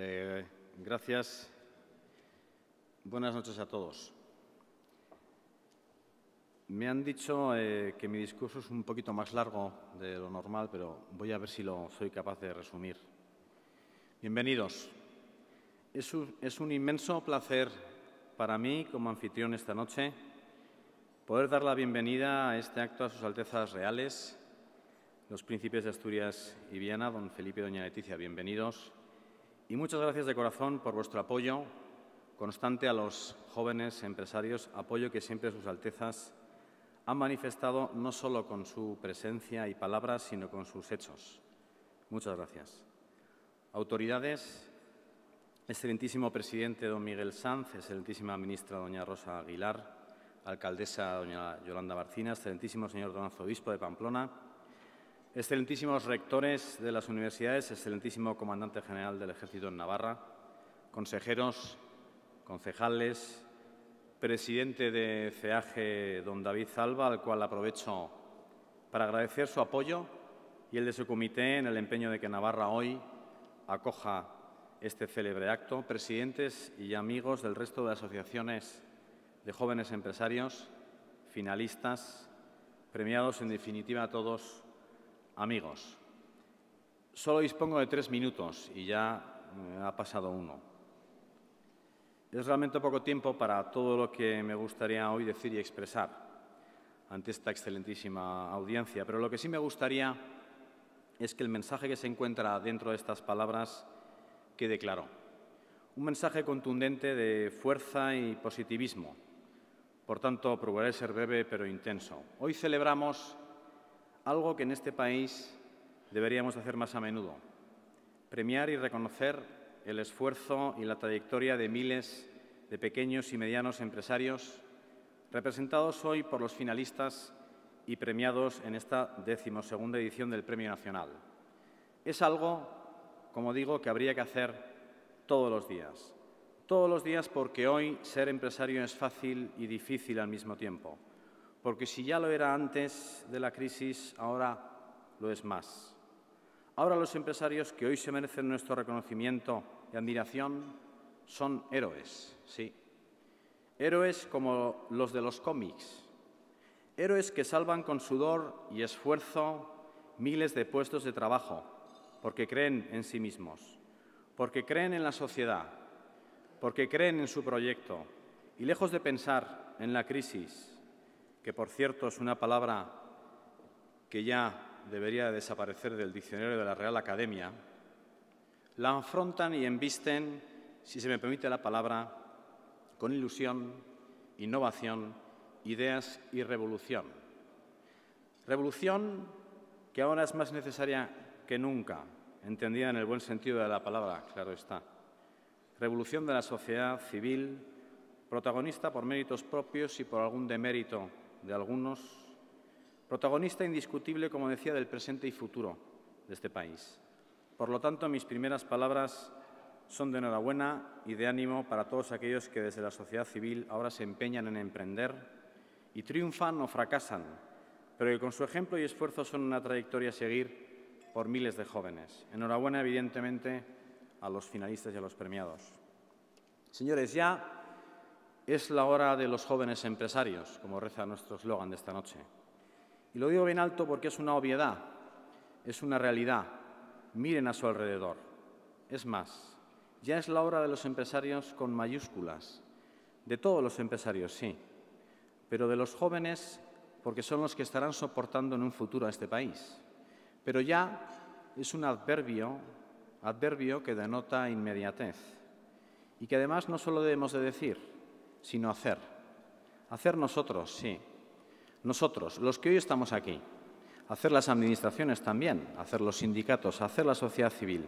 Eh, gracias. Buenas noches a todos. Me han dicho eh, que mi discurso es un poquito más largo de lo normal, pero voy a ver si lo soy capaz de resumir. Bienvenidos. Es un, es un inmenso placer para mí, como anfitrión esta noche, poder dar la bienvenida a este acto a sus Altezas Reales, los príncipes de Asturias y Viana, don Felipe y doña Leticia, bienvenidos. Y muchas gracias de corazón por vuestro apoyo constante a los jóvenes empresarios, apoyo que siempre sus altezas han manifestado no solo con su presencia y palabras, sino con sus hechos. Muchas gracias. Autoridades, excelentísimo presidente don Miguel Sanz, excelentísima ministra doña Rosa Aguilar, alcaldesa doña Yolanda Barcina, excelentísimo señor don arzobispo de Pamplona, excelentísimos rectores de las universidades, excelentísimo comandante general del Ejército en Navarra, consejeros, concejales, presidente de CEAGE, don David Zalba, al cual aprovecho para agradecer su apoyo y el de su comité en el empeño de que Navarra hoy acoja este célebre acto, presidentes y amigos del resto de asociaciones de jóvenes empresarios, finalistas, premiados en definitiva a todos Amigos, solo dispongo de tres minutos y ya eh, ha pasado uno. Es realmente poco tiempo para todo lo que me gustaría hoy decir y expresar ante esta excelentísima audiencia, pero lo que sí me gustaría es que el mensaje que se encuentra dentro de estas palabras quede claro. Un mensaje contundente de fuerza y positivismo. Por tanto, probaré ser breve pero intenso. Hoy celebramos algo que en este país deberíamos hacer más a menudo, premiar y reconocer el esfuerzo y la trayectoria de miles de pequeños y medianos empresarios representados hoy por los finalistas y premiados en esta decimosegunda edición del Premio Nacional. Es algo, como digo, que habría que hacer todos los días. Todos los días porque hoy ser empresario es fácil y difícil al mismo tiempo porque si ya lo era antes de la crisis, ahora lo es más. Ahora los empresarios que hoy se merecen nuestro reconocimiento y admiración son héroes, sí. Héroes como los de los cómics. Héroes que salvan con sudor y esfuerzo miles de puestos de trabajo, porque creen en sí mismos, porque creen en la sociedad, porque creen en su proyecto y lejos de pensar en la crisis, que por cierto es una palabra que ya debería desaparecer del diccionario de la Real Academia, la afrontan y embisten, si se me permite la palabra, con ilusión, innovación, ideas y revolución. Revolución que ahora es más necesaria que nunca, entendida en el buen sentido de la palabra, claro está. Revolución de la sociedad civil, protagonista por méritos propios y por algún demérito de algunos, protagonista indiscutible, como decía, del presente y futuro de este país. Por lo tanto, mis primeras palabras son de enhorabuena y de ánimo para todos aquellos que desde la sociedad civil ahora se empeñan en emprender y triunfan o fracasan, pero que con su ejemplo y esfuerzo son una trayectoria a seguir por miles de jóvenes. Enhorabuena, evidentemente, a los finalistas y a los premiados. Señores, ya es la hora de los jóvenes empresarios, como reza nuestro eslogan de esta noche. Y lo digo bien alto porque es una obviedad, es una realidad. Miren a su alrededor. Es más, ya es la hora de los empresarios con mayúsculas, de todos los empresarios, sí, pero de los jóvenes porque son los que estarán soportando en un futuro a este país. Pero ya es un adverbio, adverbio que denota inmediatez y que además no solo debemos de decir, sino hacer. Hacer nosotros, sí. Nosotros, los que hoy estamos aquí. Hacer las administraciones también, hacer los sindicatos, hacer la sociedad civil,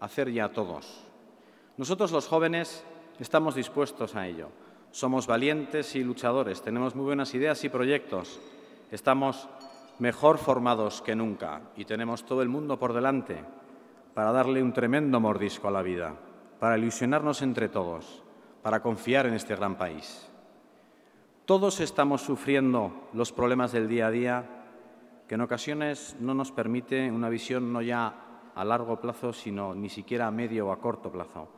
hacer ya todos. Nosotros los jóvenes estamos dispuestos a ello. Somos valientes y luchadores, tenemos muy buenas ideas y proyectos. Estamos mejor formados que nunca y tenemos todo el mundo por delante para darle un tremendo mordisco a la vida, para ilusionarnos entre todos para confiar en este gran país. Todos estamos sufriendo los problemas del día a día que en ocasiones no nos permite una visión no ya a largo plazo, sino ni siquiera a medio o a corto plazo.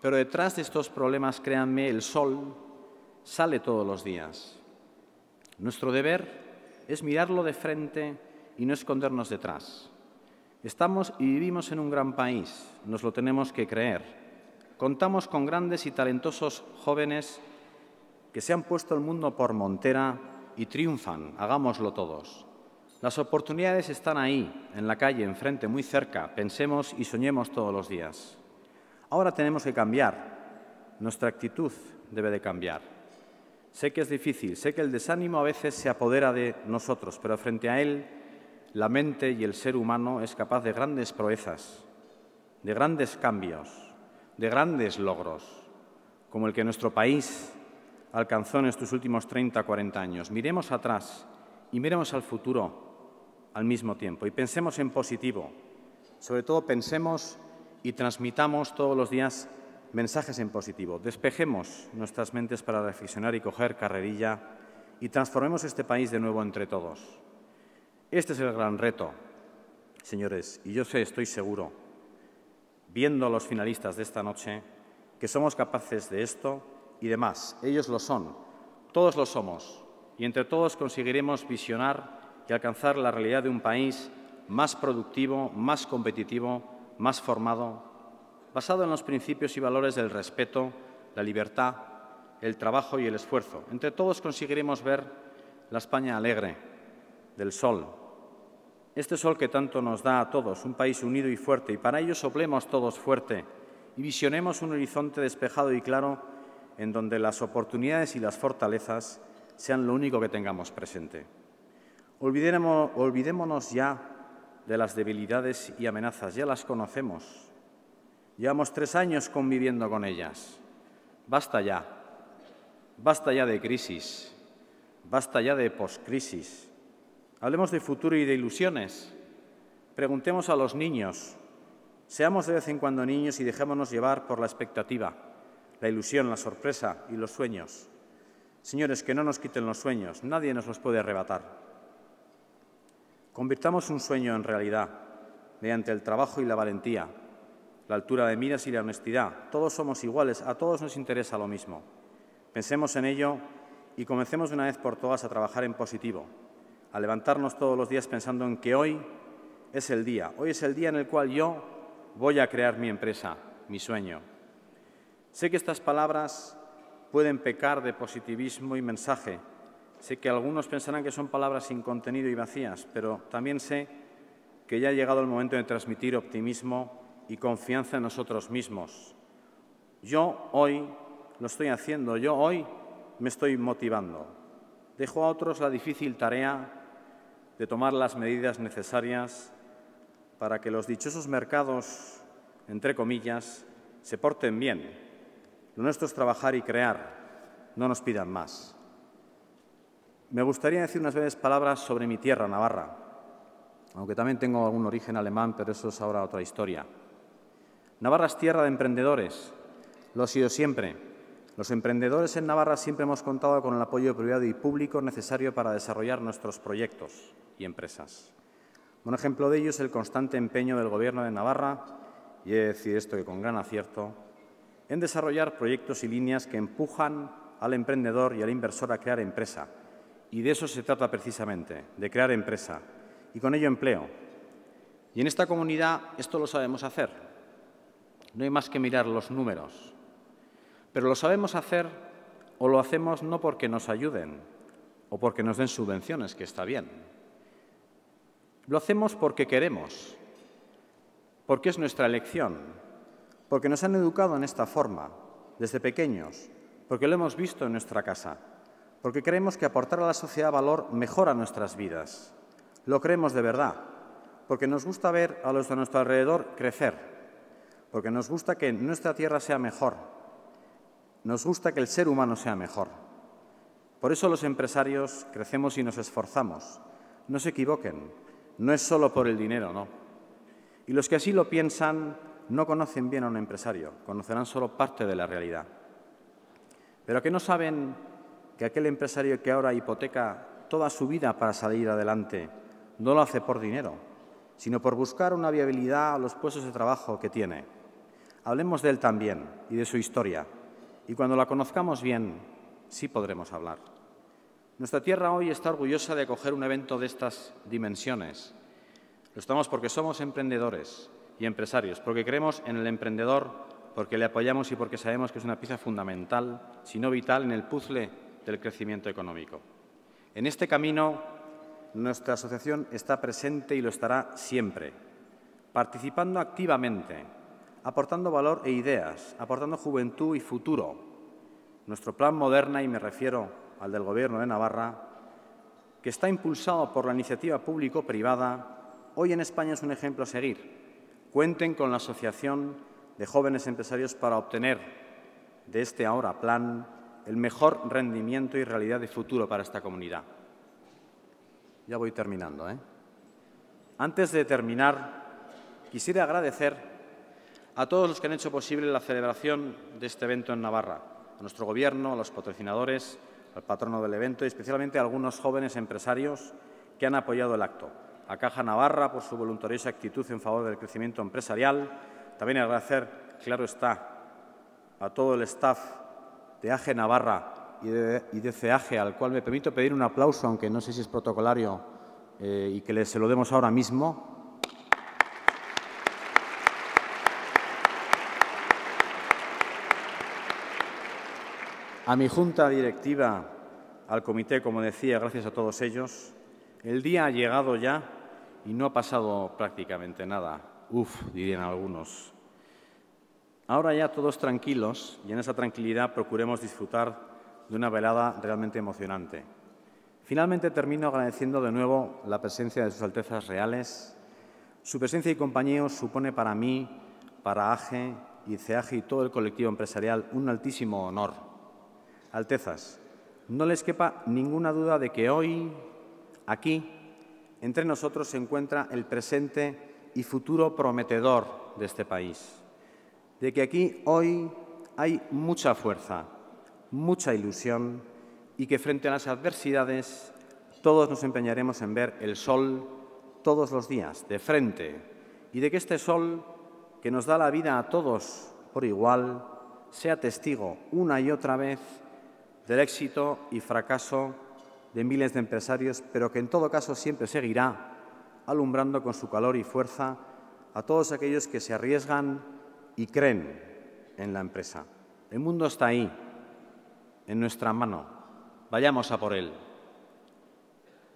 Pero detrás de estos problemas, créanme, el sol sale todos los días. Nuestro deber es mirarlo de frente y no escondernos detrás. Estamos y vivimos en un gran país, nos lo tenemos que creer contamos con grandes y talentosos jóvenes que se han puesto el mundo por montera y triunfan, hagámoslo todos. Las oportunidades están ahí, en la calle, enfrente, muy cerca. Pensemos y soñemos todos los días. Ahora tenemos que cambiar. Nuestra actitud debe de cambiar. Sé que es difícil, sé que el desánimo a veces se apodera de nosotros, pero frente a él, la mente y el ser humano es capaz de grandes proezas, de grandes cambios de grandes logros, como el que nuestro país alcanzó en estos últimos 30 40 años. Miremos atrás y miremos al futuro al mismo tiempo y pensemos en positivo. Sobre todo pensemos y transmitamos todos los días mensajes en positivo. Despejemos nuestras mentes para reflexionar y coger carrerilla y transformemos este país de nuevo entre todos. Este es el gran reto, señores, y yo sé, estoy seguro viendo a los finalistas de esta noche, que somos capaces de esto y de más. Ellos lo son, todos lo somos, y entre todos conseguiremos visionar y alcanzar la realidad de un país más productivo, más competitivo, más formado, basado en los principios y valores del respeto, la libertad, el trabajo y el esfuerzo. Entre todos conseguiremos ver la España alegre, del sol, este sol que tanto nos da a todos, un país unido y fuerte, y para ello soplemos todos fuerte y visionemos un horizonte despejado y claro en donde las oportunidades y las fortalezas sean lo único que tengamos presente. Olvidémonos, ya de las debilidades y amenazas, ya las conocemos. Llevamos tres años conviviendo con ellas. Basta ya. Basta ya de crisis. Basta ya de poscrisis. Hablemos de futuro y de ilusiones. Preguntemos a los niños. Seamos de vez en cuando niños y dejémonos llevar por la expectativa, la ilusión, la sorpresa y los sueños. Señores, que no nos quiten los sueños, nadie nos los puede arrebatar. Convirtamos un sueño en realidad mediante el trabajo y la valentía, la altura de miras y la honestidad. Todos somos iguales, a todos nos interesa lo mismo. Pensemos en ello y comencemos de una vez por todas a trabajar en positivo, a levantarnos todos los días pensando en que hoy es el día, hoy es el día en el cual yo voy a crear mi empresa, mi sueño. Sé que estas palabras pueden pecar de positivismo y mensaje, sé que algunos pensarán que son palabras sin contenido y vacías, pero también sé que ya ha llegado el momento de transmitir optimismo y confianza en nosotros mismos. Yo hoy lo estoy haciendo, yo hoy me estoy motivando. Dejo a otros la difícil tarea de tomar las medidas necesarias para que los dichosos mercados, entre comillas, se porten bien. Lo nuestro es trabajar y crear, no nos pidan más. Me gustaría decir unas breves palabras sobre mi tierra, Navarra, aunque también tengo algún origen alemán, pero eso es ahora otra historia. Navarra es tierra de emprendedores, lo ha sido siempre los emprendedores en Navarra siempre hemos contado con el apoyo privado y público necesario para desarrollar nuestros proyectos y empresas. Un ejemplo de ello es el constante empeño del Gobierno de Navarra, y he de decir esto que con gran acierto, en desarrollar proyectos y líneas que empujan al emprendedor y al inversor a crear empresa. Y de eso se trata precisamente, de crear empresa y con ello empleo. Y en esta comunidad esto lo sabemos hacer. No hay más que mirar los números. Pero lo sabemos hacer o lo hacemos no porque nos ayuden o porque nos den subvenciones, que está bien. Lo hacemos porque queremos, porque es nuestra elección, porque nos han educado en esta forma, desde pequeños, porque lo hemos visto en nuestra casa, porque creemos que aportar a la sociedad valor mejora nuestras vidas. Lo creemos de verdad, porque nos gusta ver a los de nuestro alrededor crecer, porque nos gusta que nuestra tierra sea mejor, nos gusta que el ser humano sea mejor. Por eso los empresarios crecemos y nos esforzamos. No se equivoquen, no es solo por el dinero, no. Y los que así lo piensan no conocen bien a un empresario, conocerán solo parte de la realidad. Pero que no saben que aquel empresario que ahora hipoteca toda su vida para salir adelante no lo hace por dinero, sino por buscar una viabilidad a los puestos de trabajo que tiene. Hablemos de él también y de su historia. Y cuando la conozcamos bien, sí podremos hablar. Nuestra tierra hoy está orgullosa de acoger un evento de estas dimensiones. Lo estamos porque somos emprendedores y empresarios, porque creemos en el emprendedor, porque le apoyamos y porque sabemos que es una pieza fundamental, si no vital, en el puzzle del crecimiento económico. En este camino, nuestra asociación está presente y lo estará siempre, participando activamente aportando valor e ideas, aportando juventud y futuro. Nuestro plan Moderna, y me refiero al del Gobierno de Navarra, que está impulsado por la iniciativa público-privada, hoy en España es un ejemplo a seguir. Cuenten con la Asociación de Jóvenes Empresarios para obtener de este ahora plan el mejor rendimiento y realidad de futuro para esta comunidad. Ya voy terminando. ¿eh? Antes de terminar, quisiera agradecer a todos los que han hecho posible la celebración de este evento en Navarra, a nuestro Gobierno, a los patrocinadores, al patrono del evento y especialmente a algunos jóvenes empresarios que han apoyado el acto. A Caja Navarra por su voluntariosa actitud en favor del crecimiento empresarial. También agradecer, claro está, a todo el staff de AGE Navarra y de, y al cual me permito pedir un aplauso, aunque no sé si es protocolario, eh, y que se lo demos ahora mismo a mi junta directiva, al comité, como decía, gracias a todos ellos. El día ha llegado ya y no ha pasado prácticamente nada. Uf, dirían algunos. Ahora ya todos tranquilos y en esa tranquilidad procuremos disfrutar de una velada realmente emocionante. Finalmente termino agradeciendo de nuevo la presencia de Sus Altezas Reales. Su presencia y compañía supone para mí, para AGE, y CEAGE y todo el colectivo empresarial un altísimo honor Altezas, no les quepa ninguna duda de que hoy, aquí, entre nosotros se encuentra el presente y futuro prometedor de este país. De que aquí hoy hay mucha fuerza, mucha ilusión y que frente a las adversidades todos nos empeñaremos en ver el sol todos los días, de frente, y de que este sol que nos da la vida a todos por igual sea testigo una y otra vez del éxito y fracaso de miles de empresarios, pero que en todo caso siempre seguirá alumbrando con su calor y fuerza a todos aquellos que se arriesgan y creen en la empresa. El mundo está ahí, en nuestra mano. Vayamos a por él.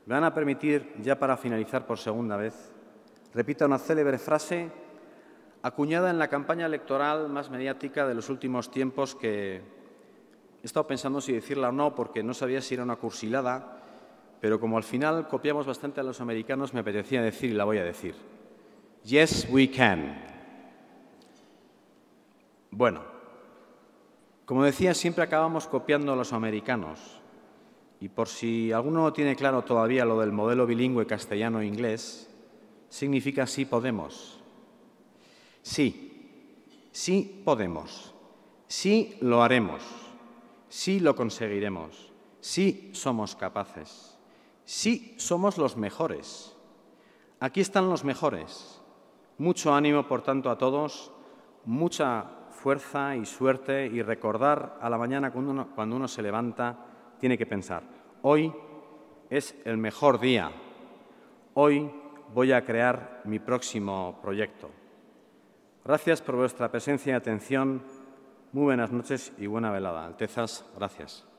Me van a permitir, ya para finalizar por segunda vez, repita una célebre frase acuñada en la campaña electoral más mediática de los últimos tiempos que He estado pensando si decirla o no porque no sabía si era una cursilada, pero como al final copiamos bastante a los americanos, me apetecía decir y la voy a decir. Yes, we can. Bueno, como decía, siempre acabamos copiando a los americanos. Y por si alguno no tiene claro todavía lo del modelo bilingüe castellano-inglés, e significa sí podemos. Sí, sí podemos. Sí lo haremos. Sí lo conseguiremos. Sí somos capaces. Sí somos los mejores. Aquí están los mejores. Mucho ánimo, por tanto, a todos. Mucha fuerza y suerte y recordar a la mañana cuando uno, se levanta, tiene que pensar, hoy es el mejor día, hoy voy a crear mi próximo proyecto. Gracias por vuestra presencia y atención. Muy buenas noches y buena velada. Altezas, gracias.